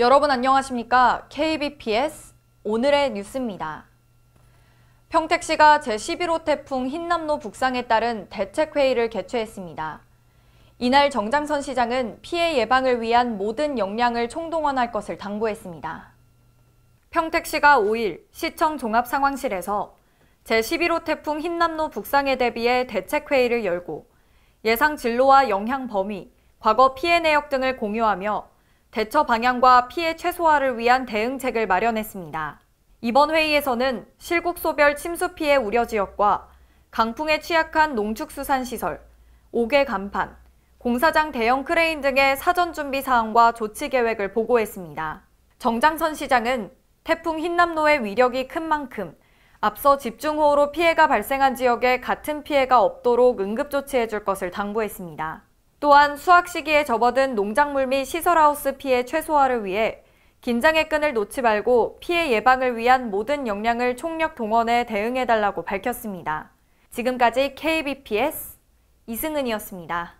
여러분 안녕하십니까? KBPS 오늘의 뉴스입니다. 평택시가 제11호 태풍 흰남노 북상에 따른 대책회의를 개최했습니다. 이날 정장선 시장은 피해 예방을 위한 모든 역량을 총동원할 것을 당부했습니다. 평택시가 5일 시청 종합상황실에서 제11호 태풍 흰남노 북상에 대비해 대책회의를 열고 예상 진로와 영향 범위, 과거 피해 내역 등을 공유하며 대처 방향과 피해 최소화를 위한 대응책을 마련했습니다. 이번 회의에서는 실국소별 침수 피해 우려 지역과 강풍에 취약한 농축수산시설, 옥외 간판, 공사장 대형 크레인 등의 사전 준비 사항과 조치 계획을 보고했습니다. 정장선 시장은 태풍 흰남노의 위력이 큰 만큼 앞서 집중호우로 피해가 발생한 지역에 같은 피해가 없도록 응급조치해 줄 것을 당부했습니다. 또한 수확 시기에 접어든 농작물 및 시설하우스 피해 최소화를 위해 긴장의 끈을 놓지 말고 피해 예방을 위한 모든 역량을 총력 동원해 대응해달라고 밝혔습니다. 지금까지 KBPS 이승은이었습니다.